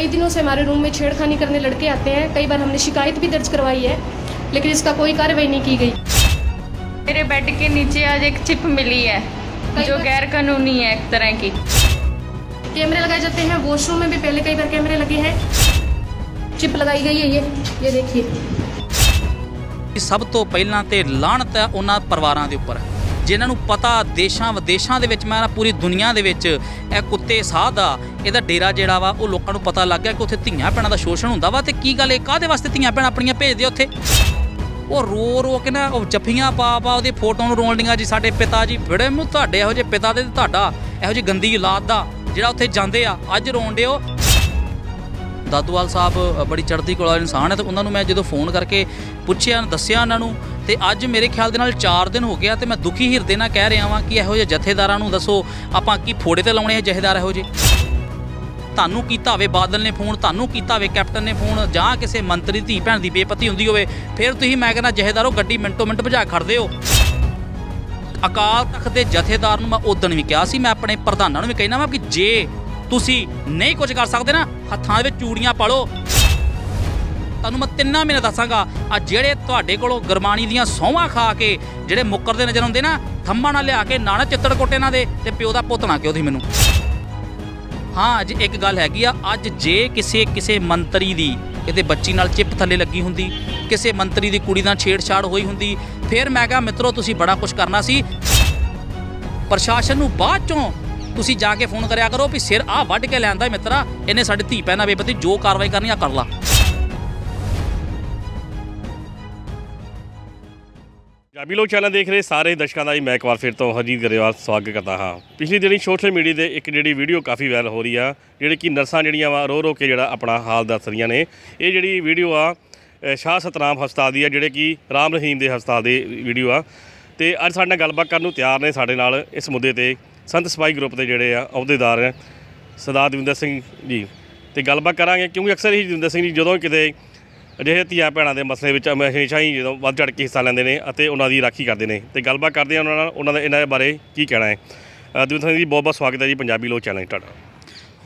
कई दिनों से हमारे रूम में छेड़खानी करने लड़के आते हैं कई बार हमने शिकायत भी दर्ज करवाई है लेकिन इसका कोई कार्रवाई नहीं की गई मेरे बेड के नीचे आज एक चिप मिली है जो गैर कानूनी है एक तरह की कैमरे लगाए जाते हैं वॉशरूम में भी पहले कई बार कैमरे लगे हैं चिप लगाई गई है ये ये देखिए सब तो पहला तो लाणत है उन्होंने परिवारों के उपर है ਜਿਨ੍ਹਾਂ ਨੂੰ ਪਤਾ ਦੇਸ਼ਾਂ ਵਿਦੇਸ਼ਾਂ ਦੇ ਵਿੱਚ ਮੈਂ ਪੂਰੀ ਦੁਨੀਆ ਦੇ ਵਿੱਚ ਇਹ ਕੁੱਤੇ ਸਾਹ ਦਾ ਇਹਦਾ ਡੇਰਾ ਜਿਹੜਾ ਵਾ ਉਹ ਲੋਕਾਂ ਨੂੰ ਪਤਾ ਲੱਗ ਗਿਆ ਕਿ ਉੱਥੇ ਧੀਆਂ ਭੈਣਾਂ ਦਾ ਸ਼ੋਸ਼ਣ ਹੁੰਦਾ ਵਾ ਤੇ ਕੀ ਗੱਲ ਇਹ ਕਾਦੇ ਵਾਸਤੇ ਧੀਆਂ ਭੈਣਾਂ ਆਪਣੀਆਂ ਭੇਜਦੇ ਉੱਥੇ ਉਹ ਰੋ ਰੋ ਕੇ ਨਾ ਉਹ ਜੱਫੀਆਂ ਪਾ ਪਾ ਉਹਦੀ ਫੋਟੋ ਨੂੰ ਰੋਣ ਲੀਆਂ ਜੀ ਸਾਡੇ ਪਿਤਾ ਜੀ ਬੜੇ ਮੂੰਹ ਤੁਹਾਡੇ ਇਹੋ ਜਿਹੇ ਪਿਤਾ ਦੇ ਤੁਹਾਡਾ ਇਹੋ ਜੀ ਗੰਦੀ ਔਲਾਦ ਦਾ ਜਿਹੜਾ ਉੱਥੇ ਜਾਂਦੇ ਆ ਅੱਜ ਰੋਣ ਦਿਓ ਦਾਦੂਵਾਲ ਸਾਹਿਬ ਬੜੀ ਚੜ੍ਹਦੀ ਕਲਾ ਇਨਸਾਨ ਹੈ ਤੇ ਉਹਨਾਂ ਨੂੰ ਮੈਂ ਜਦੋਂ ਫੋਨ ਕਰਕੇ ਪੁੱਛਿਆ ਦੱਸਿਆ ਉਹਨਾਂ ਨੂੰ ਤੇ ਅੱਜ ਮੇਰੇ ਖਿਆਲ ਦੇ ਨਾਲ 4 ਦਿਨ ਹੋ ਗਿਆ ਤੇ ਮੈਂ ਦੁਖੀ ਹਿਰਦੇ ਨਾਲ ਕਹਿ ਰਿਹਾ ਹਾਂ ਕਿ ਇਹੋ ਜਿਹੇ ਜਥੇਦਾਰਾਂ ਨੂੰ ਦੱਸੋ ਆਪਾਂ ਕੀ ਫੋੜੇ ਤੇ ਲਾਉਣੇ ਹੈ ਜਥੇਦਾਰ ਇਹੋ ਜੇ ਤੁਹਾਨੂੰ ਕੀਤਾ ਹੋਵੇ ਬਾਦਲ ਨੇ ਫੋਨ ਤੁਹਾਨੂੰ ਕੀਤਾ ਹੋਵੇ ਕੈਪਟਨ ਨੇ ਫੋਨ ਜਾਂ ਕਿਸੇ ਮੰਤਰੀ ਦੀ ਭੈਣ ਦੀ ਬੇਪਤੀ ਹੁੰਦੀ ਹੋਵੇ ਫਿਰ ਤੁਸੀਂ ਮੈਂ ਕਹਿੰਦਾ ਜਹੇਦਾਰੋ ਗੱਡੀ ਮਿੰਟੋ ਮਿੰਟ ਭਜਾ ਖੜਦੇ ਹੋ ਅਕਾਲ ਤਖਤ ਦੇ ਜਥੇਦਾਰ ਨੂੰ ਮੈਂ ਉਦੋਂ ਵੀ ਕਿਹਾ ਸੀ ਮੈਂ ਆਪਣੇ ਪ੍ਰਧਾਨਾਂ ਨੂੰ ਵੀ ਕਹਿਣਾ ਵਾ ਕਿ ਜੇ ਤੁਸੀਂ ਨਹੀਂ ਕੁਝ ਕਰ ਸਕਦੇ ਨਾ ਹੱਥਾਂ ਦੇ ਵਿੱਚ ਚੂੜੀਆਂ ਪਾ ਲਓ ਤੁਹਾਨੂੰ ਮੈਂ ਤਿੰਨਾਂ ਮਹੀਨੇ ਦੱਸਾਂਗਾ ਆ ਜਿਹੜੇ ਤੁਹਾਡੇ ਕੋਲੋਂ ਗਰਮਾਣੀ ਦੀਆਂ ਸੌਵਾਂ ਖਾ ਕੇ ਜਿਹੜੇ ਮੁੱਕਰਦੇ ਨਜ਼ਰ ਆਉਂਦੇ ਨਾ ਥੰਮਾ ਨਾਲ ਲਿਆ ਕੇ ਨਾਣਾ ਚਿੱਤੜ ਕੋਟੇ ਨਾਲ ਦੇ ਤੇ ਪਿਓ ਦਾ ਪੁੱਤਣਾ ਕਿਉਂ ਦੀ ਮੈਨੂੰ ਹਾਂ ਅੱਜ ਇੱਕ ਗੱਲ ਹੈਗੀ ਆ ਅੱਜ ਜੇ ਕਿਸੇ ਕਿਸੇ ਮੰਤਰੀ ਦੀ ਕਿਤੇ ਬੱਚੀ ਨਾਲ ਚਿੱਪ ਥੱਲੇ ਲੱਗੀ ਹੁੰਦੀ ਕਿਸੇ ਮੰਤਰੀ ਦੀ ਕੁੜੀ ਨਾਲ ਛੇੜਛਾੜ ਹੋਈ ਹੁੰਦੀ ਫਿਰ ਮੈਂ ਕਹਾਂ ਮਿੱਤਰੋ ਤੁਸੀਂ ਬੜਾ ਕੁਝ ਕਰਨਾ ਸੀ ਪ੍ਰਸ਼ਾਸਨ ਨੂੰ ਬਾਅਦ ਚੋਂ ਤੁਸੀਂ ਜਾ ਕੇ ਫੋਨ ਕਰਿਆ ਕਰੋ ਵੀ ਸਿਰ ਆ ਵੱਢ ਕੇ ਲੈਂਦਾ ਮਿੱਤਰਾ ਇਹਨੇ ਸਾਡੀ ਧੀ ਪੈਣਾ ਬੇਪਤੀ ਜੋ ਕਾਰਵਾਈ ਕਰਨੀ ਆ ਕਰ ਲਾ ਪੰਜਾਬੀ ਲੋਕ ਚੈਨਲ ਦੇਖ ਰਹੇ ਸਾਰੇ ਦਰਸ਼ਕਾਂ ਦਾ ਜੀ ਮੈਂ ਇੱਕ ਵਾਰ ਫਿਰ ਤੋਂ ਹਰਜੀਤ ਗਰੇਵਾਲ ਸਵਾਗਤ ਕਰਦਾ ਹਾਂ ਪਿਛਲੀ ਦਿਨੀ ਸੋਸ਼ਲ ਮੀਡੀਆ ਦੇ ਇੱਕ ਜਿਹੜੀ ਵੀਡੀਓ ਕਾਫੀ ਵਾਇਰਲ ਹੋ ਰਹੀ ਆ ਜਿਹੜੇ ਕਿ ਨਰਸਾਂ ਜਿਹੜੀਆਂ ਵਾ ਰੋ ਰੋ ਕੇ ਜਿਹੜਾ ਆਪਣਾ ਹਾਲ ਦੱਸ ਰਹੀਆਂ ਨੇ ਇਹ ਜਿਹੜੀ ਵੀਡੀਓ ਆ ਸ਼ਾਹ ਸਤਨਾਮ ਹਸਪਤਾਲ ਦੀ ਆ ਜਿਹੜੇ ਕਿ ਰਾਮ ਰਹੀਮ ਦੇ ਹਸਪਤਾਲ ਦੇ ਵੀਡੀਓ ਆ ਤੇ ਅੱਜ ਸਾਡੇ ਨਾਲ ਗੱਲਬਾਤ ਕਰਨ ਨੂੰ ਤਿਆਰ ਨੇ ਸਾਡੇ ਨਾਲ ਇਸ ਮੁੱਦੇ ਤੇ ਸੰਤ ਸਪਾਈ ਗਰੁੱਪ ਦੇ ਜਿਹੜੇ ਆ ਅਹੁਦੇਦਾਰ ਸਰਦਾਰ ਦਵਿੰਦਰ ਸਿੰਘ ਜੀ ਤੇ ਗੱਲਬਾਤ ਕਰਾਂਗੇ ਕਿਉਂਕਿ ਅਕਸਰ ਹੀ ਦਵਿੰਦਰ ਸਿੰਘ ਜੀ ਜਦੋਂ ਕਿਤੇ ਅਜਿਹੇ ਧੀਆਂ ਭੈਣਾਂ ਦੇ ਮਸਲੇ ਵਿੱਚ ਹਮੇਸ਼ਾ ਹੀ ਜਦੋਂ ਵੱਧ ਚੜ ਕੇ ਹਿੱਸਾ ਲੈਂਦੇ ਨੇ ਅਤੇ ਉਹਨਾਂ ਦੀ ਰਾਖੀ ਕਰਦੇ ਨੇ ਤੇ ਗੱਲਬਾਤ ਕਰਦੇ ਆ ਉਹਨਾਂ ਨਾਲ ਉਹਨਾਂ ਦਾ ਇਹਨਾਂ ਬਾਰੇ ਕੀ ਕਹਿਣਾ ਹੈ ਦਿਵਿੰਦਰ ਸਿੰਘ ਜੀ ਬਹੁਤ ਬਹੁਤ ਸਵਾਗਤ ਹੈ ਜੀ ਪੰਜਾਬੀ ਲੋਕ ਚੈਨਲ ਤੁਹਾਡਾ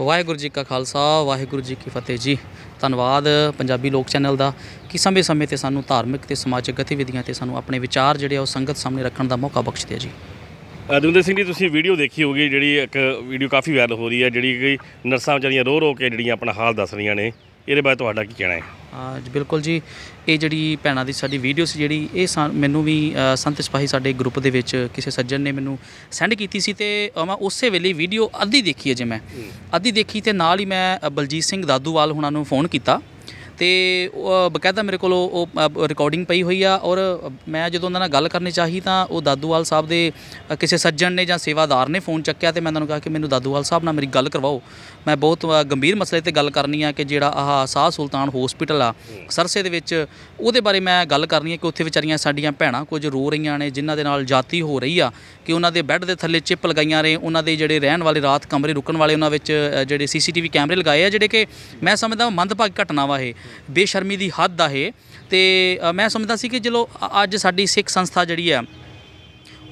ਵਾਹਿਗੁਰੂ ਜੀ ਕਾ ਖਾਲਸਾ ਵਾਹਿਗੁਰੂ ਜੀ ਕੀ ਫਤਿਹ ਜੀ ਧੰਨਵਾਦ ਪੰਜਾਬੀ ਲੋਕ ਚੈਨਲ ਦਾ ਕਿ ਸਮੇਂ-ਸਮੇਂ ਤੇ ਸਾਨੂੰ ਧਾਰਮਿਕ ਤੇ ਸਮਾਜਿਕ ਗਤੀਵਿਧੀਆਂ ਤੇ ਸਾਨੂੰ ਆਪਣੇ ਵਿਚਾਰ ਜਿਹੜੇ ਆ ਉਹ ਸੰਗਤ ਸਾਹਮਣੇ ਰੱਖਣ ਦਾ ਮੌਕਾ ਬਖਸ਼ਦੇ ਆ ਜੀ ਦਵਿੰਦਰ ਸਿੰਘ ਜੀ ਤੁਸੀਂ ਵੀਡੀਓ ਦੇਖੀ ਹੋਗੀ ਜਿਹੜੀ ਇੱਕ ਵੀਡੀਓ ਕਾਫੀ ਵਾਇਰਲ ਹੋ ਰਹੀ ਹੈ ਜਿਹੜੀ ਕਿ ਨਰਸਾਂ ਵਿਚਾਰੀਆਂ ਰੋ ਰੋ ਕੇ ਜਿਹੜੀਆਂ ਆਪਣਾ ਹਾਲ ਦੱਸ ਰਹੀਆਂ ਨੇ ਇਹਦੇ ਬਾਰੇ ਤੁਹਾਡਾ ਕੀ ਕਹਿਣਾ ਹੈ ਅੱਜ ਬਿਲਕੁਲ ਜੀ ਇਹ ਜਿਹੜੀ ਭੈਣਾਂ ਦੀ ਸਾਡੀ ਵੀਡੀਓ ਸੀ ਜਿਹੜੀ ਇਹ ਮੈਨੂੰ ਵੀ ਸੰਤ ਸਿਪਾਹੀ ਸਾਡੇ ਗਰੁੱਪ ਦੇ ਵਿੱਚ ਕਿਸੇ ਸੱਜਣ ਨੇ ਮੈਨੂੰ ਸੈਂਡ ਕੀਤੀ ਸੀ ਤੇ ਮੈਂ ਉਸੇ ਵੇਲੇ ਵੀਡੀਓ ਅੱਧੀ ਦੇਖੀ ਹੈ ਜੇ ਮੈਂ ਅੱਧੀ ਦੇਖੀ ਤੇ ਨਾਲ ਹੀ ਮੈਂ ਬਲਜੀਤ ਸਿੰਘ ਦਾਦੂਵਾਲ ਹੁਣਾਂ ਨੂੰ ਫੋਨ ਕੀਤਾ ਤੇ ਬਕਾਇਦਾ ਮੇਰੇ ਕੋਲ ਉਹ ਰਿਕਾਰਡਿੰਗ ਪਈ ਹੋਈ ਆ ਔਰ ਮੈਂ ਜਦੋਂ ਉਹਨਾਂ ਨਾਲ ਗੱਲ ਕਰਨੀ ਚਾਹੀ ਤਾਂ ਉਹ ਦਾਦੂਵਾਲ ਸਾਹਿਬ ਦੇ ਕਿਸੇ ਸੱਜਣ ਨੇ ਜਾਂ ਸੇਵਾਦਾਰ ਨੇ ਫੋਨ ਚੱਕਿਆ ਤੇ ਮੈਂ ਉਹਨਾਂ ਨੂੰ ਕਿਹਾ ਕਿ ਮੈਨੂੰ ਦਾਦੂਵਾਲ ਸਾਹਿਬ ਨਾਲ ਮੇਰੀ ਗੱਲ ਕਰਵਾਓ ਮੈਂ ਬਹੁਤ ਗੰਭੀਰ ਮਸਲੇ ਤੇ ਗੱਲ ਕਰਨੀ ਆ ਕਿ ਜਿਹੜਾ ਆਹ ਸਾਹ ਸੁਲਤਾਨ ਹਸਪੀਟਲ ਆ ਸਰਸੇ ਦੇ ਵਿੱਚ ਉਹਦੇ ਬਾਰੇ ਮੈਂ ਗੱਲ ਕਰਨੀ ਆ ਕਿ ਉੱਥੇ ਵਿਚਾਰੀਆਂ ਸਾਡੀਆਂ ਭੈਣਾਂ ਕੁਝ ਰੋ ਰਹੀਆਂ ਨੇ ਜਿਨ੍ਹਾਂ ਦੇ ਨਾਲ ਜਾਤੀ ਹੋ ਰਹੀ ਆ ਕਿ ਉਹਨਾਂ ਦੇ ਬੈੱਡ ਦੇ ਥੱਲੇ ਚਿਪ ਲਗਾਈਆਂ ਰਹੇ ਉਹਨਾਂ ਦੇ ਜਿਹੜੇ ਰਹਿਣ ਵਾਲੇ ਰਾਤ ਕਮਰੇ ਰੁਕਣ ਵਾਲੇ ਉਹਨਾਂ ਵਿੱਚ ਜਿਹੜੇ ਸੀਸੀਟੀਵੀ ਕੈਮਰੇ ਲਗਾਏ ਆ ਜਿਹੜੇ ਕਿ ਮੈਂ ਸਮਝਦਾ ਮੰਦਭਾਗ ਘਟਨਾ ਵਾ ਇਹ ਬੇਸ਼ਰਮੀ ਦੀ ਹੱਦ ਆ ਇਹ ਤੇ ਮੈਂ ਸਮਝਦਾ ਸੀ ਕਿ ਜਦੋਂ ਅੱਜ ਸਾਡੀ ਸਿੱਖ ਸੰਸਥਾ ਜਿਹੜੀ ਆ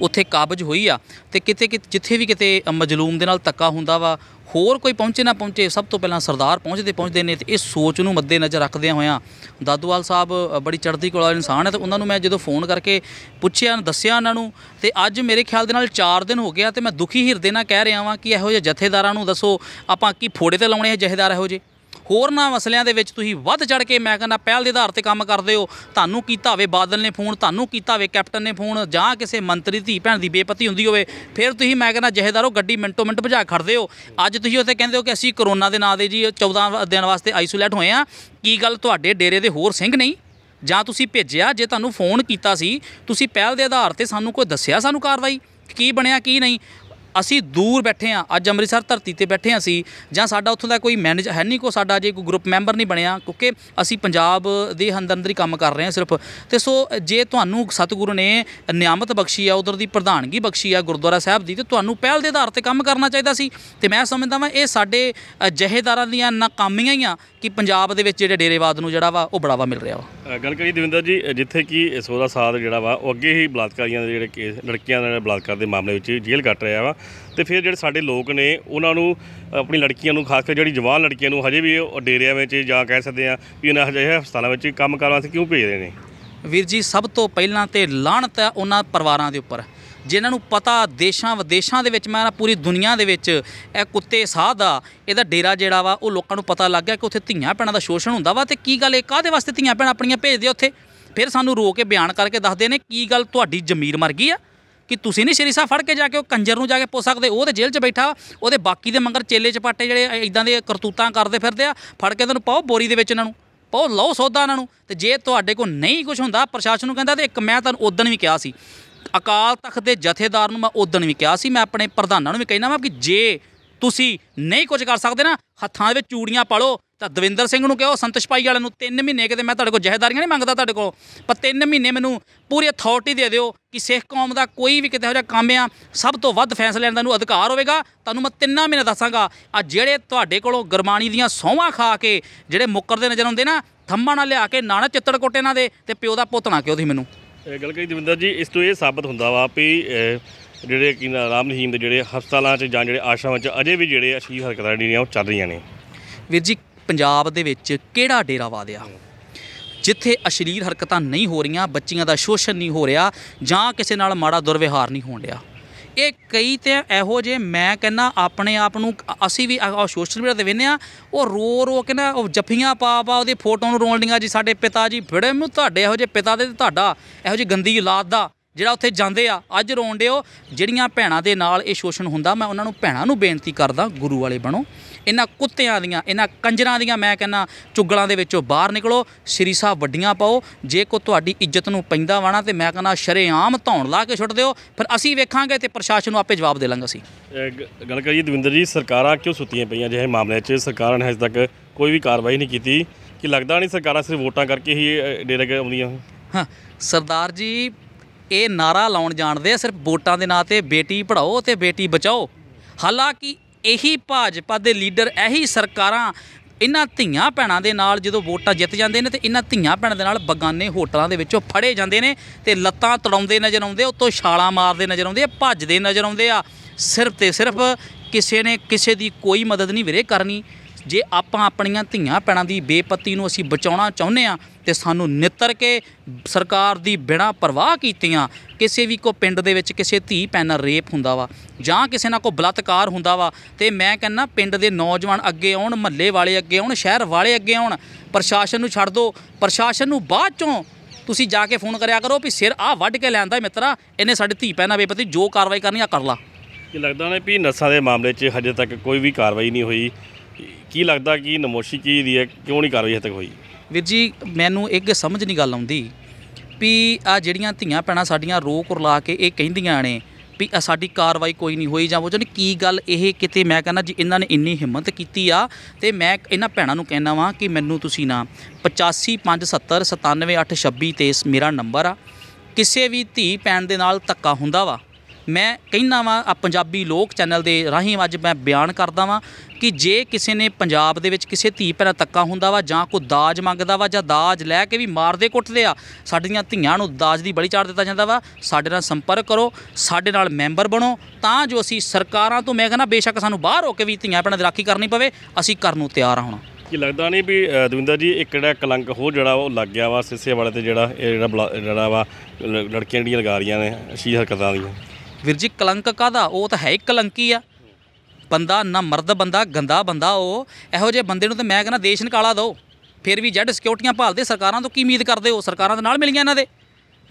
ਉੱਥੇ ਕਾਬਜ ਹੋਈ ਆ ਤੇ ਕਿਤੇ ਜਿੱਥੇ ਵੀ ਕਿਤੇ ਮਜਲੂਮ ਦੇ ਨਾਲ ਤੱਕਾ ਹੁੰਦਾ ਵਾ ਹੋਰ ਕੋਈ ਪਹੁੰਚੇ ਨਾ ਪਹੁੰਚੇ ਸਭ ਤੋਂ ਪਹਿਲਾਂ ਸਰਦਾਰ ਪਹੁੰਚਦੇ ਪਹੁੰਚਦੇ ਨੇ ਤੇ ਇਸ ਸੋਚ ਨੂੰ ਮੱਦੇ ਨਜ਼ਰ ਰੱਖਦੇ ਹੋਇਆ ਦਾਦੂਵਾਲ ਸਾਹਿਬ ਬੜੀ ਚੜ੍ਹਦੀ ਕਲਾ ਇਨਸਾਨ ਹੈ ਤੇ ਉਹਨਾਂ ਨੂੰ ਮੈਂ ਜਦੋਂ ਫੋਨ ਕਰਕੇ ਪੁੱਛਿਆ ਦੱਸਿਆ ਉਹਨਾਂ ਨੂੰ ਤੇ ਅੱਜ ਮੇਰੇ ਖਿਆਲ ਦੇ ਨਾਲ 4 ਦਿਨ ਹੋ ਗਿਆ ਤੇ ਮੈਂ ਦੁਖੀ ਹਿਰਦੇ ਨਾਲ ਕਹਿ ਰਿਹਾ ਵਾਂ ਕਿ ਇਹੋ ਜਿਹੇ ਜਥੇਦਾਰਾਂ ਨੂੰ ਦੱਸੋ ਆਪਾਂ ਕੀ ਫੋੜੇ ਤੇ ਲਾਉਣੇ ਹੈ ਜਥੇਦਾਰ ਇਹੋ ਜਿਹੇ ਹੋਰਨਾਂ ਮਸਲਿਆਂ ਦੇ ਵਿੱਚ ਤੁਸੀਂ ਵੱਧ ਚੜ ਕੇ ਮੈਂ ਕਹਿੰਦਾ ਪਹਿਲ ਦੇ ਆਧਾਰ ਤੇ ਕੰਮ ਕਰਦੇ ਹੋ ਤੁਹਾਨੂੰ ਕੀਤਾ ਹੋਵੇ ਬਾਦਲ ਨੇ ਫੋਨ ਤੁਹਾਨੂੰ ਕੀਤਾ ਹੋਵੇ ਕੈਪਟਨ ਨੇ ਫੋਨ ਜਾਂ ਕਿਸੇ ਮੰਤਰੀ ਦੀ ਭੈਣ ਦੀ ਬੇਪਤੀ ਹੁੰਦੀ ਹੋਵੇ ਫਿਰ ਤੁਸੀਂ ਮੈਂ ਕਹਿੰਦਾ ਜਹੇਦਾਰੋ ਗੱਡੀ ਮਿੰਟੋ ਮਿੰਟ ਭਜਾ ਖੜਦੇ ਹੋ ਅੱਜ ਤੁਸੀਂ ਉੱਥੇ ਕਹਿੰਦੇ ਹੋ ਕਿ ਅਸੀਂ ਕਰੋਨਾ ਦੇ ਨਾਂ ਦੇ ਜੀ 14 ਦਿਨ ਵਾਸਤੇ ਆਈਸੋਲੇਟ ਹੋਏ ਆ ਕੀ ਗੱਲ ਤੁਹਾਡੇ ਡੇਰੇ ਦੇ ਹੋਰ ਸਿੰਘ ਨਹੀਂ ਜਾਂ ਤੁਸੀਂ ਭੇਜਿਆ ਜੇ ਤੁਹਾਨੂੰ ਫੋਨ ਕੀਤਾ ਸੀ ਤੁਸੀਂ ਪਹਿਲ ਦੇ ਆਧਾਰ ਤੇ ਸਾਨੂੰ ਕੋਈ ਦੱਸਿਆ ਸਾਨੂੰ ਕਾਰਵਾਈ ਕੀ ਬਣਿਆ ਕੀ ਨਹੀਂ ਅਸੀਂ ਦੂਰ ਬੈਠੇ ਆ ਅੱਜ ਅੰਮ੍ਰਿਤਸਰ ਧਰਤੀ ਤੇ ਬੈਠੇ ਆ ਸੀ ਜਾਂ ਸਾਡਾ ਉੱਥੋਂ ਦਾ ਕੋਈ ਮੈਨੇਜ ਹੈ ਨਹੀਂ ਕੋ ਸਾਡਾ ਜੇ ਕੋਈ ਗਰੁੱਪ ਮੈਂਬਰ ਨਹੀਂ ਬਣਿਆ ਕਿਉਂਕਿ ਅਸੀਂ ਪੰਜਾਬ ਦੇ ਅੰਦਰ ਅੰਦਰ ਹੀ ਕੰਮ ਕਰ ਰਹੇ ਆ ਸਿਰਫ ਤੇ ਸੋ ਜੇ ਤੁਹਾਨੂੰ ਸਤਿਗੁਰੂ ਨੇ ਨਿਆਮਤ ਬਖਸ਼ੀ ਆ ਉਧਰ ਦੀ ਪ੍ਰਧਾਨਗੀ ਬਖਸ਼ੀ ਆ ਗੁਰਦੁਆਰਾ ਸਾਹਿਬ ਦੀ ਤੇ ਤੁਹਾਨੂੰ ਪਹਿਲ ਦੇ ਆਧਾਰ ਤੇ ਕੰਮ ਕਰਨਾ ਚਾਹੀਦਾ ਸੀ ਤੇ ਮੈਂ ਸਮਝਦਾ ਵਾਂ ਇਹ ਸਾਡੇ ਜਹੇਦਾਰਾਂ ਦੀਆਂ ਨਾਕਾਮੀਆਂ ਹੀ ਆ ਕਿ ਪੰਜਾਬ ਦੇ ਵਿੱਚ ਜਿਹੜੇ ਡੇਰੇਵਾਦ ਨੂੰ ਜਿਹੜਾ ਵਾ ਉਹ ਬੜਾਵਾ ਮਿਲ ਰਿਹਾ ਵਾ ਗੱਲ ਕਰੀ ਦਵਿੰਦਰ ਜੀ ਜਿੱਥੇ ਕਿ 16 ਸਾਲ ਜਿਹੜਾ ਵਾ ਉਹ ਅੱਗੇ ਹੀ ਬਲਾਤਕਾਰੀਆਂ ਦੇ ਜਿਹੜੇ ਕੇਸ ਲੜਕੀਆਂ ਦੇ ਬਲਾਤਕਾਰ ਦੇ ਮਾਮਲੇ ਵਿੱਚ ਜੇਲ੍ਹ ਕੱਟ ਰਿਹਾ ਵਾ ਤੇ ਫਿਰ ਜਿਹੜੇ ਸਾਡੇ ਲੋਕ ਨੇ ਉਹਨਾਂ ਨੂੰ ਆਪਣੀ ਲੜਕੀਆਂ ਨੂੰ ਖਾਸ ਕਰ ਜਿਹੜੀ ਜਵਾਨ ਲੜਕੀਆਂ ਨੂੰ ਹਜੇ ਵੀ ਉਹ ਡੇਰਿਆਂ ਵਿੱਚ ਜਾਂ ਕਹਿ ਸਕਦੇ ਆ ਵੀ ਇਹਨਾਂ ਹਜੇ ਹਸਪਤਾਲਾਂ ਵਿੱਚ ਕੰਮ ਕਰਨ ਵਾਸਤੇ ਕਿਉਂ ਭੇਜ ਰਹੇ ਨੇ ਵੀਰ ਜੀ ਸਭ ਤੋਂ ਪਹਿਲਾਂ ਤੇ ਲਾਹਣਤ ਹੈ ਉਹਨਾਂ ਪਰਿਵਾਰਾਂ ਦੇ ਉੱਪਰ ਜਿਨ੍ਹਾਂ ਨੂੰ ਪਤਾ ਦੇਸ਼ਾਂ ਵਿਦੇਸ਼ਾਂ ਦੇ ਵਿੱਚ ਮੈਂ ਪੂਰੀ ਦੁਨੀਆ ਦੇ ਵਿੱਚ ਇਹ ਕੁੱਤੇ ਸਾਹ ਦਾ ਇਹਦਾ ਡੇਰਾ ਜਿਹੜਾ ਵਾ ਉਹ ਲੋਕਾਂ ਨੂੰ ਪਤਾ ਲੱਗ ਗਿਆ ਕਿ ਉੱਥੇ ਧੀਆਂ ਭੈਣਾਂ ਦਾ ਸ਼ੋਸ਼ਣ ਹੁੰਦਾ ਵਾ ਤੇ ਕੀ ਗੱਲ ਇਹ ਕਾਦੇ ਵਾਸਤੇ ਧੀਆਂ ਭੈਣਾਂ ਆਪਣੀਆਂ ਭੇਜਦੇ ਉੱਥੇ ਫਿਰ ਸਾਨੂੰ ਰੋ ਕੇ ਬਿਆਨ ਕਰਕੇ ਦੱਸਦੇ ਨੇ ਕੀ ਗੱਲ ਤੁਹਾਡੀ ਜ਼ਮੀਰ ਮਰ ਗਈ ਆ ਕਿ ਤੁਸੀਂ ਨਹੀਂ ਸ਼ਰੀਸਾ ਫੜ ਕੇ ਜਾ ਕੇ ਉਹ ਕੰਜਰ ਨੂੰ ਜਾ ਕੇ ਪੁੱਛ ਸਕਦੇ ਉਹ ਤੇ ਜੇਲ੍ਹ 'ਚ ਬੈਠਾ ਉਹਦੇ ਬਾਕੀ ਦੇ ਮੰਗਰ ਚੇਲੇ ਚਪਾਟੇ ਜਿਹੜੇ ਇਦਾਂ ਦੇ ਕਰਤੂਤਾਂ ਕਰਦੇ ਫਿਰਦੇ ਆ ਫੜ ਕੇ ਤੈਨੂੰ ਪਾਓ ਬੋਰੀ ਦੇ ਵਿੱਚ ਇਹਨਾਂ ਨੂੰ ਪਾਓ ਲਓ ਸੌਦਾ ਇਹਨਾਂ ਨੂੰ ਤੇ ਜੇ ਤੁਹਾਡੇ ਕੋਲ ਨਹੀਂ ਕੁਝ ਹੁੰਦਾ ਪ੍ਰਸ਼ਾਸਨ ਨੂੰ ਕਹਿੰਦਾ ਤੇ ਇੱਕ ਮੈਂ ਤੁਹਾਨੂੰ ਉਦੋਂ ਵੀ ਕਿਹਾ ਸੀ ਅਕਾਲ ਤਖਤ ਦੇ ਜਥੇਦਾਰ ਨੂੰ ਮੈਂ ਉਦੋਂ ਵੀ ਕਿਹਾ ਸੀ ਮੈਂ ਆਪਣੇ ਪ੍ਰਧਾਨਾਂ ਨੂੰ ਵੀ ਕਹਿਣਾ ਮੈਂ ਕਿ ਜੇ ਤੁਸੀਂ ਨਹੀਂ ਕੁਝ ਕਰ ਸਕਦੇ ਨਾ ਹੱਥਾਂ ਦੇ ਵਿੱਚ ਚੂੜੀਆਂ ਪਾ ਲਓ ਤਾਂ ਦਵਿੰਦਰ ਸਿੰਘ ਨੂੰ ਕਿਹਾ ਸੰਤ ਸਿਪਾਈ ਵਾਲਿਆਂ ਨੂੰ 3 ਮਹੀਨੇ ਕਿਤੇ ਮੈਂ ਤੁਹਾਡੇ ਕੋਲ ਜਹੇਦਾਰੀਆਂ ਨਹੀਂ ਮੰਗਦਾ ਤੁਹਾਡੇ ਕੋਲ ਪਰ 3 ਮਹੀਨੇ ਮੈਨੂੰ ਪੂਰੀ ਅਥਾਰਟੀ ਦੇ ਦਿਓ ਕਿ ਸਿੱਖ ਕੌਮ ਦਾ ਕੋਈ ਵੀ ਕਿਤੇ ਹੋ ਜਾ ਕੰਮ ਆ ਸਭ ਤੋਂ ਵੱਧ ਫੈਸਲੇ ਲੈਣ ਦਾ ਨੂੰ ਅਧਿਕਾਰ ਹੋਵੇਗਾ ਤੁਹਾਨੂੰ ਮੈਂ 3 ਮਹੀਨੇ ਦੱਸਾਂਗਾ ਆ ਜਿਹੜੇ ਤੁਹਾਡੇ ਕੋਲੋਂ ਗਰਮਾਨੀ ਦੀਆਂ ਸੌਵਾਂ ਖਾ ਕੇ ਜਿਹੜੇ ਮੁੱਕਰਦੇ ਨਜ਼ਰ ਆਉਂਦੇ ਨਾ ਥੰਮਾ ਨਾਲ ਲਿਆ ਕੇ ਨਾਣਾ ਚਿੱਤੜ ਕੋਟੇ ਨਾਲ ਦੇ ਤੇ ਪਿਓ ਦਾ ਪੋਤਣਾ ਕਿਉਂ ਦੀ ਮੈਨੂੰ ਇਹ ਗੱਲ ਕਹੀ ਦਵਿੰਦਰ ਜੀ ਇਸ ਤੋਂ ਇਹ ਸਾਬਤ ਹੁੰਦਾ ਵਾ ਵੀ ਜਿਹੜੇ ਕਿ ਰਾਮ ਨਹੀਂ ਦੇ ਜਿਹੜੇ ਹਸਪਤਾਲਾਂ 'ਚ ਜਾਂ ਜਿਹੜੇ ਆਸ਼ਰਮਾਂ 'ਚ ਅਜੇ ਵੀ ਜਿਹੜੇ ਅਸ਼ੀਰ ਹਰਕਤਾਂ ਜਿਹੜੀਆਂ ਉਹ ਚੱਲ ਰਹੀਆਂ ਨੇ ਵੀਰ ਜੀ ਪੰਜਾਬ ਦੇ ਵਿੱਚ ਕਿਹੜਾ ਡੇਰਾ ਵਾਦਿਆ ਜਿੱਥੇ ਅਸ਼ਲੀਲ ਹਰਕਤਾਂ ਨਹੀਂ ਹੋ ਰਹੀਆਂ ਬੱਚੀਆਂ ਦਾ ਸ਼ੋਸ਼ਣ ਨਹੀਂ ਹੋ ਰਿਹਾ ਜਾਂ ਕਿਸੇ ਨਾਲ ਮਾੜਾ ਦੁਰਵਿਹਾਰ ਨਹੀਂ ਹੋਣ ਰਿਹਾ ਇਹ ਕਈ ਤੇ ਇਹੋ ਜੇ ਮੈਂ ਕਹਿੰਨਾ ਆਪਣੇ ਆਪ ਨੂੰ ਅਸੀਂ ਵੀ ਸੋਸ਼ਲ ਮੀਡੀਆ ਤੇ ਵੇਨੇ ਆ ਉਹ ਰੋ ਰੋ ਕੇ ਨਾ ਉਹ ਜੱਫੀਆਂ ਪਾ ਪਾ ਉਹਦੀ ਫੋਟੋ ਨੂੰ ਰੋਣ ਲੀਆਂ ਜੀ ਸਾਡੇ ਪਿਤਾ ਜੀ ਫੜੇ ਮੂੰ ਤੁਹਾਡੇ ਇਹੋ ਜੇ ਪਿਤਾ ਦੇ ਤੁਹਾਡਾ ਇਹੋ ਜੀ ਗੰਦੀ ਔਲਾਦ ਦਾ ਜਿਹੜਾ ਉੱਥੇ ਜਾਂਦੇ ਆ ਅੱਜ ਰੋਣ ਦਿਓ ਜਿਹੜੀਆਂ ਭੈਣਾਂ ਦੇ ਨਾਲ ਇਹ ਸ਼ੋਸ਼ਣ ਹੁੰਦਾ ਮੈਂ ਉਹਨਾਂ ਨੂੰ ਭੈਣਾਂ ਨੂੰ ਬੇਨਤੀ ਕਰਦਾ ਗੁਰੂ ਵਾਲੇ ਬਣੋ ਇਹਨਾਂ ਕੁੱਤਿਆਂ ਦੀਆਂ ਇਹਨਾਂ ਕੰਜਰਾਂ ਦੀਆਂ ਮੈਂ ਕਹਿੰਨਾ ਚੁੱਗਲਾਂ ਦੇ ਵਿੱਚੋਂ ਬਾਹਰ ਨਿਕਲੋ ਸ੍ਰੀ ਸਾਹਿਬ ਵੱਡੀਆਂ ਪਾਓ ਜੇ ਕੋ ਤੁਹਾਡੀ ਇੱਜ਼ਤ ਨੂੰ ਪੈਂਦਾ ਵਾਣਾ ਤੇ ਮੈਂ ਕਹਿੰਨਾ ਸ਼ਰੇਆਮ ਧੌਣ ਲਾ ਕੇ ਛੁੱਟ ਦਿਓ ਫਿਰ ਅਸੀਂ ਵੇਖਾਂਗੇ ਤੇ ਪ੍ਰਸ਼ਾਸਨ ਨੂੰ ਆਪੇ ਜਵਾਬ ਦੇ ਲਾਂਗੇ ਅਸੀਂ ਗੱਲ ਕਰੀਏ ਦਵਿੰਦਰ ਜੀ ਸਰਕਾਰਾਂ ਕਿਉਂ ਸੁੱਤੀਆਂ ਪਈਆਂ ਜਿਹੇ ਮਾਮਲੇ 'ਚ ਸਰਕਾਰਾਂ ਨੇ ਅਜੇ ਤੱਕ ਕੋਈ ਵੀ ਕਾਰਵਾਈ ਨਹੀਂ ਕੀਤੀ ਕਿ ਲੱਗਦਾ ਨਹੀਂ ਸਰਕਾਰਾਂ ਸਿਰਫ ਵੋਟਾਂ ਕਰਕੇ ਹੀ ਡੇਰੇ ਕੇ ਆਉਂਦੀਆਂ ਹਾਂ ਸਰਦਾਰ ਜੀ ਇਹ ਨਾਰਾ ਲਾਉਣ ਜਾਣਦੇ ਸਿਰਫ ਵੋਟਾਂ ਦੇ ਨਾਂ ਤੇ ਬੇਟੀ ਪੜਾਓ ਤੇ ਬੇਟੀ ਬਚਾਓ ਹਾਲਾਂਕਿ ਇਹੀ ਭਾਜਪਾ ਦੇ ਲੀਡਰ ਇਹੀ ਸਰਕਾਰਾਂ ਇਹਨਾਂ ਧੀਆਂ ਭੈਣਾਂ ਦੇ ਨਾਲ ਜਦੋਂ ਵੋਟਾਂ ਜਿੱਤ ਜਾਂਦੇ ਨੇ ਤੇ ਇਹਨਾਂ ਧੀਆਂ ਭੈਣਾਂ ਦੇ ਨਾਲ ਬਗਾਨੇ ਹੋਟਲਾਂ ਦੇ ਵਿੱਚੋਂ ਫੜੇ ਜਾਂਦੇ ਨੇ ਤੇ ਲੱਤਾਂ ਤੜਾਉਂਦੇ ਨਜ਼ਰ ਆਉਂਦੇ ਉੱਤੋਂ ਛਾਲਾਂ ਮਾਰਦੇ ਨਜ਼ਰ ਆਉਂਦੇ ਭੱਜਦੇ ਨਜ਼ਰ ਆਉਂਦੇ ਆ ਸਿਰਫ ਤੇ ਸਿਰਫ ਕਿਸੇ ਨੇ ਕਿਸੇ ਦੀ ਕੋਈ ਮਦਦ ਨਹੀਂ ਵੀਰੇ ਕਰਨੀ ਜੇ ਆਪਾਂ ਆਪਣੀਆਂ ਧੀਆਂ ਪੈਣਾ ਦੀ ਬੇਪਤੀ ਨੂੰ ਅਸੀਂ ਬਚਾਉਣਾ ਚਾਹੁੰਦੇ ਆ ਤੇ ਸਾਨੂੰ ਨਿੱਤਰ ਕੇ ਸਰਕਾਰ ਦੀ ਬਿਨਾ ਪਰਵਾਹ ਕੀਤੀਆਂ ਕਿਸੇ ਵੀ ਕੋ ਪਿੰਡ ਦੇ ਵਿੱਚ ਕਿਸੇ ਧੀ ਪੈਣਾ ਰੇਪ ਹੁੰਦਾ ਵਾ ਜਾਂ ਕਿਸੇ ਨਾਲ ਕੋ ਬਲਤਕਾਰ ਹੁੰਦਾ ਵਾ ਤੇ ਮੈਂ ਕਹਿੰਨਾ ਪਿੰਡ ਦੇ ਨੌਜਵਾਨ ਅੱਗੇ ਆਉਣ ਮੱਲੇ ਵਾਲੇ ਅੱਗੇ ਆਉਣ ਸ਼ਹਿਰ ਵਾਲੇ ਅੱਗੇ ਆਉਣ ਪ੍ਰਸ਼ਾਸਨ ਨੂੰ ਛੱਡ ਦਿਓ ਪ੍ਰਸ਼ਾਸਨ ਨੂੰ ਬਾਅਦ ਚੋਂ ਤੁਸੀਂ ਜਾ ਕੇ ਫੋਨ ਕਰਿਆ ਕਰੋ ਵੀ ਸਿਰ ਆ ਵੱਢ ਕੇ ਲੈਂਦਾ ਮਿੱਤਰਾ ਇਹਨੇ ਸਾਡੇ ਧੀ ਪੈਣਾ ਬੇਪਤੀ ਜੋ ਕਾਰਵਾਈ ਕਰਨੀ ਆ ਕਰ ਲਾ ਇਹ ਲੱਗਦਾ ਨੇ ਵੀ ਨਸਾਂ ਦੇ ਮਾਮਲੇ 'ਚ ਹਜੇ ਤੱਕ ਕੋਈ ਵੀ ਕਾਰਵਾਈ ਨਹੀਂ ਹੋਈ ਕੀ ਲੱਗਦਾ ਕਿ ਨਮੋਸ਼ੀ ਕੀ ਦੀ ਹੈ ਕਿਉਂ ਨਹੀਂ ਰਹੀ ਹਜੇ ਤੱਕ ਹੋਈ ਵੀਰ ਜੀ ਮੈਨੂੰ ਇੱਕ ਸਮਝ ਨਹੀਂ ਗੱਲ ਆਉਂਦੀ ਵੀ ਆ ਜਿਹੜੀਆਂ ਧੀਆਂ ਪੈਣਾ ਸਾਡੀਆਂ ਰੋਕ ਰਲਾ ਕੇ ਇਹ ਕਹਿੰਦੀਆਂ ਨੇ ਵੀ ਆ ਸਾਡੀ ਕਾਰਵਾਈ ਕੋਈ ਨਹੀਂ ਹੋਈ ਜਾਂ ਉਹ ਜਨ ਕੀ ਗੱਲ ਇਹ ਕਿਤੇ ਮੈਂ ਕਹਿੰਦਾ ਜੀ ਇਹਨਾਂ ਨੇ ਇੰਨੀ ਹਿੰਮਤ ਕੀਤੀ ਆ ਤੇ ਮੈਂ ਇਹਨਾਂ ਭੈਣਾਂ ਨੂੰ ਕਹਿਣਾ ਵਾਂ ਕਿ ਮੈਨੂੰ ਤੁਸੀਂ ਨਾ 8557797826 ਤੇ ਮੇਰਾ ਨੰਬਰ ਆ ਕਿਸੇ ਵੀ ਧੀ ਪੈਣ ਦੇ ਨਾਲ ਧੱਕਾ ਹੁੰਦਾ ਵਾ ਮੈਂ ਕਹਿੰਦਾ ਵਾਂ ਆ ਪੰਜਾਬੀ ਲੋਕ ਚੈਨਲ ਦੇ ਰਾਹੀਂ ਅੱਜ ਮੈਂ ਬਿਆਨ ਕਰਦਾ ਵਾਂ ਕਿ ਜੇ ਕਿਸੇ ਨੇ ਪੰਜਾਬ ਦੇ ਵਿੱਚ ਕਿਸੇ ਧੀ ਭੈਣ ਤੱਕਾ ਹੁੰਦਾ ਵਾ ਜਾਂ ਕੋ ਦਾਜ ਮੰਗਦਾ ਵਾ ਜਾਂ ਦਾਜ ਲੈ ਕੇ ਵੀ ਮਾਰਦੇ ਕੁੱਟਦੇ ਆ ਸਾਡੀਆਂ ਧੀਆਂ ਨੂੰ ਦਾਜ ਦੀ ਬੜੀ ਚਾੜ ਦਿੱਤਾ ਜਾਂਦਾ ਵਾ ਸਾਡੇ ਨਾਲ ਸੰਪਰਕ ਕਰੋ ਸਾਡੇ ਨਾਲ ਮੈਂਬਰ ਬਣੋ ਤਾਂ ਜੋ ਅਸੀਂ ਸਰਕਾਰਾਂ ਤੋਂ ਮੈਂ ਕਹਿੰਦਾ ਬੇਸ਼ੱਕ ਸਾਨੂੰ ਬਾਹਰ ਹੋ ਕੇ ਵੀ ਧੀਆਂ ਭੈਣਾਂ ਦੀ ਰਾਖੀ ਕਰਨੀ ਪਵੇ ਅਸੀਂ ਕਰਨ ਨੂੰ ਤਿਆਰ ਹਾਂ ਹੁਣ ਕੀ ਲੱਗਦਾ ਨਹੀਂ ਵੀ ਦਵਿੰਦਰ ਜੀ ਇੱਕ ਜਿਹੜਾ ਕਲੰਕ ਹੋ ਜਿਹੜਾ ਉਹ ਲੱਗ ਗਿਆ ਵਾ ਸਿੱਸੇ ਵਾਲੇ ਤੇ ਜਿਹੜਾ ਇਹ ਜਿਹੜਾ ਜਿਹੜਾ ਵਾ ਲੜਕੀਆਂ ਜਿਹੜੀਆਂ ਲਗਾ ਰਹੀਆਂ ਨੇ ਅਸੀਂ ਹਰਕਤਾਂ ਦੀਆਂ ਵੀਰ ਜੀ ਕਲੰਕ ਕਾਦਾ ਉਹ ਤਾਂ ਹੈ ਇੱਕ ਕਲੰਕੀ ਆ ਬੰਦਾ ਨਾ ਮਰਦ ਬੰਦਾ ਗੰਦਾ ਬੰਦਾ ਉਹ ਇਹੋ ਜਿਹੇ ਬੰਦੇ ਨੂੰ ਤਾਂ ਮੈਂ ਕਹਿੰਦਾ ਦੇਸ਼ ਨਿਕਾਲਾ ਦੋ ਫਿਰ ਵੀ ਜੱਡ ਸਿਕਿਉਰਟੀਆਂ ਭਾਲਦੇ ਸਰਕਾਰਾਂ ਤੋਂ ਕੀ ਉਮੀਦ ਕਰਦੇ ਹੋ ਸਰਕਾਰਾਂ ਦੇ ਨਾਲ ਮਿਲੀਆਂ ਇਹਨਾਂ ਦੇ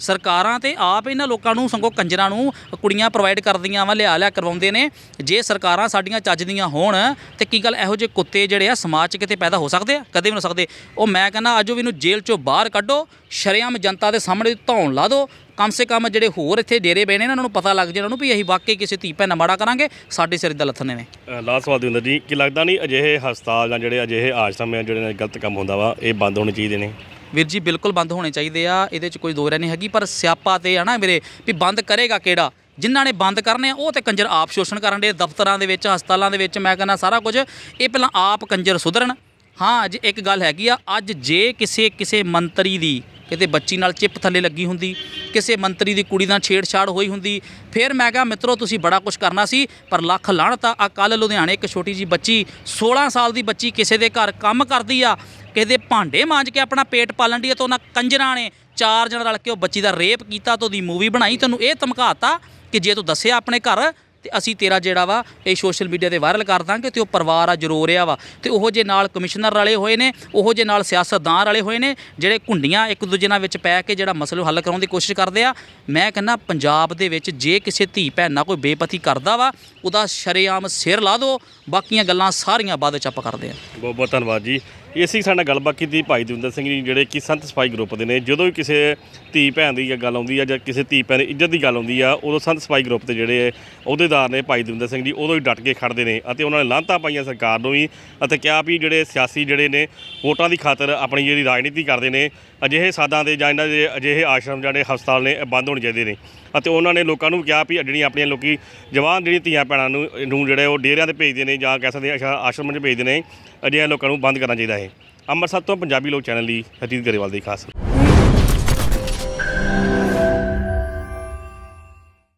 ਸਰਕਾਰਾਂ ਤੇ ਆਪ ਇਹਨਾਂ ਲੋਕਾਂ ਨੂੰ ਸੰਗੋ ਕੰਜਰਾਂ ਨੂੰ ਕੁੜੀਆਂ ਪ੍ਰੋਵਾਈਡ ਕਰਦੀਆਂ ਵਾ ਲਿਆ ਲਿਆ ਕਰਵਾਉਂਦੇ ਨੇ ਜੇ ਸਰਕਾਰਾਂ ਸਾਡੀਆਂ ਚੱਜਦੀਆਂ ਹੋਣ ਤੇ ਕੀ ਗੱਲ ਇਹੋ ਜਿਹੇ ਕੁੱਤੇ ਜਿਹੜੇ ਆ ਸਮਾਜ 'ਚ ਕਿਤੇ ਪੈਦਾ ਹੋ ਸਕਦੇ ਆ ਕਦੇ ਵੀ ਨਾ ਸਕਦੇ ਉਹ ਮੈਂ ਕਹਿੰਦਾ ਅੱਜ ਉਹ ਵੀ ਨੂੰ ਜੇਲ੍ਹ 'ਚੋਂ ਬਾਹਰ ਕੱਢੋ ਸ਼ਰਿਆਮ ਜਨਤਾ ਦੇ ਸਾਹਮਣੇ ਧੌਣ ਲਾ ਦਿਓ ਕਮ ਸੇ ਕਮ ਜਿਹੜੇ ਹੋਰ ਇੱਥੇ ਡੇਰੇ ਬੈਨੇ ਨੇ ਉਹਨਾਂ ਨੂੰ ਪਤਾ ਲੱਗ ਜੇ ਉਹਨਾਂ ਨੂੰ ਵੀ ਅਸੀਂ ਵਾਕਈ ਕਿਸੇ ਧੀ ਭੈਣ ਮਾੜਾ ਕਰਾਂਗੇ ਸਾਡੇ ਸਿਰ ਦਾ ਲੱਥਣੇ ਨੇ ਲਾਸਟ ਸਵਾਲ ਦਿੰਦਾ ਜੀ ਕੀ ਲੱਗਦਾ ਨਹੀਂ ਅਜਿਹੇ ਹਸਪਤਾਲ ਜਾਂ ਜਿਹੜੇ ਅਜਿਹੇ ਆਸ਼ਰਮ ਆ ਜਿਹੜੇ ਨਾਲ ਗਲਤ ਕੰਮ ਹੁੰਦਾ ਵਾ ਇਹ ਬੰਦ ਹੋਣੇ ਚਾਹੀਦੇ ਨੇ ਵੀਰ ਜੀ ਬਿਲਕੁਲ ਬੰਦ ਹੋਣੇ ਚਾਹੀਦੇ ਆ ਇਹਦੇ 'ਚ ਕੋਈ ਦੋ ਨਹੀਂ ਹੈਗੀ ਪਰ ਸਿਆਪਾ ਤੇ ਹਨਾ ਮੇਰੇ ਵੀ ਬੰਦ ਕਰੇਗਾ ਕਿਹੜਾ ਜਿਨ੍ਹਾਂ ਨੇ ਬੰਦ ਕਰਨੇ ਆ ਉਹ ਤੇ ਕੰਜਰ ਆਪ ਸ਼ੋਸ਼ਣ ਕਰਨ ਦੇ ਦਫ਼ਤਰਾਂ ਦੇ ਵਿੱਚ ਹਸਪਤਾਲਾਂ ਦੇ ਵਿੱਚ ਮੈਂ ਕਹਿੰਦਾ ਸਾਰਾ ਕੁਝ ਇਹ ਪਹਿਲਾਂ ਆਪ ਕੰਜਰ ਸੁਧਰਨ ਹਾਂ ਅੱਜ ਇੱਕ ਗੱਲ ਹੈਗੀ ਆ ਅੱਜ ਜੇ ਕਿਸੇ ਕਿਸੇ ਮੰਤਰੀ ਦੀ ਕਿਤੇ ਬੱਚੀ ਨਾਲ ਚਿੱਪ ਥੱਲੇ ਲੱਗੀ ਹੁੰਦੀ ਕਿਸੇ ਮੰਤਰੀ ਦੀ ਕੁੜੀ ਨਾਲ ਛੇੜਛਾੜ ਹੋਈ ਹੁੰਦੀ ਫਿਰ ਮੈਂ ਕਿਹਾ ਮਿੱਤਰੋ ਤੁਸੀਂ ਬੜਾ ਕੁਝ ਕਰਨਾ ਸੀ ਪਰ ਲੱਖ ਲਾਣਤਾ ਆ ਕੱਲ ਲੁਧਿਆਣੇ ਇੱਕ ਛੋਟੀ ਜੀ ਬੱਚੀ 16 ਸਾਲ ਦੀ ਬੱਚੀ ਕਿਸੇ ਦੇ ਘਰ ਕੰਮ ਕਰਦੀ ਆ ਕਿਸੇ ਦੇ ਭਾਂਡੇ ਮਾਂਜ ਕੇ ਆਪਣਾ ਪੇਟ ਪਾਲਣ ਦੀ ਤੇ ਉਹਨਾਂ ਕੰਜਰਾਂ ਨੇ ਚਾਰ ਜਣ ਰਲ ਕੇ ਉਹ ਬੱਚੀ ਦਾ ਰੇਪ ਕੀਤਾ ਤੋਂ ਦੀ ਮੂਵੀ ਬਣਾਈ ਤੈਨੂੰ ਇਹ ਧਮਕਾਤਾ ਕਿ ਜੇ ਤੂੰ ਦੱਸਿਆ ਆਪਣੇ ਘਰ ਤੇ ਅਸੀਂ ਤੇਰਾ ਜਿਹੜਾ ਵਾ ਇਹ ਸੋਸ਼ਲ ਮੀਡੀਆ ਤੇ ਵਾਇਰਲ ਕਰ ਦਾਂਗੇ ਤੇ ਉਹ ਪਰਿਵਾਰ ਆ ਜ਼ਰੂਰ ਰਿਹਾ ਵਾ ਤੇ ਉਹੋ ਜੇ ਨਾਲ ਕਮਿਸ਼ਨਰ ਵਾਲੇ ਹੋਏ ਨੇ ਉਹੋ ਜੇ ਨਾਲ ਸਿਆਸਤਦਾਨ ਵਾਲੇ ਹੋਏ ਨੇ ਜਿਹੜੇ ਘੁੰਡੀਆਂ ਇੱਕ ਦੂਜੇ ਨਾਲ ਵਿੱਚ ਪੈ ਕੇ ਜਿਹੜਾ ਮਸਲਾ ਹੱਲ ਕਰਾਉਣ ਦੀ ਕੋਸ਼ਿਸ਼ ਕਰਦੇ ਆ ਮੈਂ ਕਹਿੰਦਾ ਪੰਜਾਬ ਦੇ ਵਿੱਚ ਜੇ ਕਿਸੇ ਧੀ ਭੈਣ ਨਾਲ ਕੋਈ ਬੇਪਤੀ ਕਰਦਾ ਵਾ ਉਹਦਾ ਸ਼ਰੇਆਮ ਸਿਰ ਲਾ ਦਿਓ ਬਾਕੀਆਂ ਗੱਲਾਂ ਸਾਰੀਆਂ ਬਾਅਦ ਵਿੱਚ ਆਪਾਂ ਕਰਦੇ ਆ ਬਹੁਤ ਬਹੁਤ ਧੰਨਵਾਦ ਜੀ ਇਹ ਸੀ ਸਾਡਾ ਗੱਲਬਾਤ ਕੀਤੀ ਭਾਈ ਦਵਿੰਦਰ ਸਿੰਘ ਜੀ ਜਿਹੜੇ ਕਿ ਸੰਤ ਸਫਾਈ ਗਰੁੱਪ ਦੇ ਨੇ ਜਦੋਂ ਵੀ ਕਿਸੇ ਧੀ ਭੈਣ ਦੀ ਗੱਲ ਆਉਂਦੀ ਆ ਜਾਂ ਕਿਸੇ ਧੀ ਭੈਣ ਦੀ ਇੱਜ਼ਤ ਦੀ ਗੱਲ ਆਉਂਦੀ ਆ ਉਦੋਂ ਸੰਤ ਸਫਾਈ ਗਰੁੱਪ ਦੇ ਜਿਹੜੇ ਉਹਦੇ ਅਹੁਦੇਦਾਰ ਨੇ ਭਾਈ ਦਵਿੰਦਰ ਸਿੰਘ ਜੀ ਉਦੋਂ ਹੀ ਡਟ ਕੇ ਖੜਦੇ ਨੇ ਅਤੇ ਉਹਨਾਂ ਨੇ ਲਾਂਤਾ ਪਾਈਆਂ ਸਰਕਾਰ ਨੂੰ ਵੀ ਅਤੇ ਕਿਹਾ ਵੀ ਜਿਹੜੇ ਸਿਆਸੀ ਜਿਹੜੇ ਨੇ ਵੋਟਾਂ ਦੀ ਖਾਤਰ ਆਪਣੀ ਜਿਹੜੀ ਰਾਜਨੀਤੀ ਕਰਦੇ ਨੇ ਅਜਿਹੇ ਸਾਦਾਂ ਦੇ ਜਾਂ ਇਹਨਾਂ ਦੇ ਅਜਿਹੇ ਆਸ਼ਰਮ ਜਿਹੜੇ ਹਸਪਤਾਲ ਨੇ ਬੰਦ ਹੋਣੇ ਚਾਹੀਦੇ ਨੇ ਅਤੇ ਉਹਨਾਂ ਨੇ ਲੋਕਾਂ ਨੂੰ ਕਿਹਾ ਵੀ ਜਿਹੜੀਆਂ ਆਪਣੀਆਂ ਲੋਕੀ ਜਵਾਨ ਜਿਹੜੀਆਂ ਧੀਆਂ ਭੈਣਾਂ ਨੂੰ ਨੂੰ ਜਿਹੜੇ ਉਹ ਡੇਰਿਆਂ ਤੇ ਭੇਜਦੇ ਨੇ ਜਾਂ ਕਹਿ ਸਕਦੇ ਆਸ਼ਰਮ 'ਚ ਭੇਜਦੇ ਨੇ ਅਜਿਹੇ ਲੋਕਾਂ ਨੂੰ ਬੰਦ ਕਰਨਾ ਚਾਹੀਦਾ ਹੈ ਅੰਮ੍ਰਿਤਸਰ ਤੋਂ ਪੰਜਾਬੀ ਲੋਕ ਚੈਨਲ ਲਈ ਹਰਜੀਤ ਗਰੇਵਾਲ ਦੀ ਖਾਸ